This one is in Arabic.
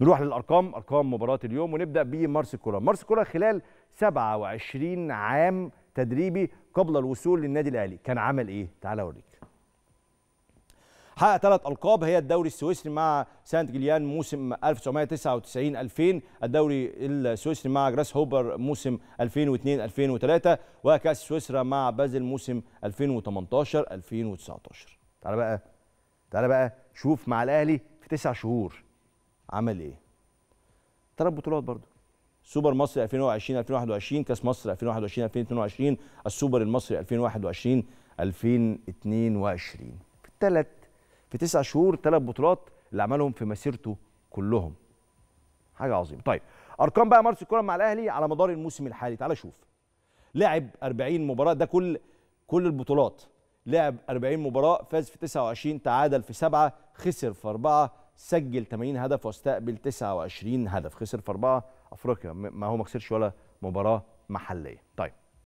نروح للارقام ارقام مباراه اليوم ونبدا بمارسيل كولر كولر خلال 27 عام تدريبي قبل الوصول للنادي الاهلي كان عمل ايه تعال اوريك حقق ثلاث القاب هي الدوري السويسري مع سانت جيليان موسم 1999 2000 الدوري السويسري مع جراس هوبر موسم 2002 2003 وكاس سويسرا مع بازل موسم 2018 2019 تعال بقى تعال بقى شوف مع الاهلي في تسع شهور عمل ايه ثلاث بطولات برضو سوبر مصري 2020 2021 كاس مصر 2021 2022 السوبر المصري 2021 2022 في الثلاث في تسع شهور ثلاث بطولات اللي عملهم في مسيرته كلهم حاجه عظيمه طيب ارقام بقى مارس الكوره مع الاهلي على مدار الموسم الحالي تعال شوف لعب 40 مباراه ده كل كل البطولات لعب 40 مباراه فاز في 29 تعادل في 7 خسر في 4 سجل 80 هدف واستقبل 29 هدف خسر في اربعه افريقيا ما هو ما خسرش ولا مباراه محليه طيب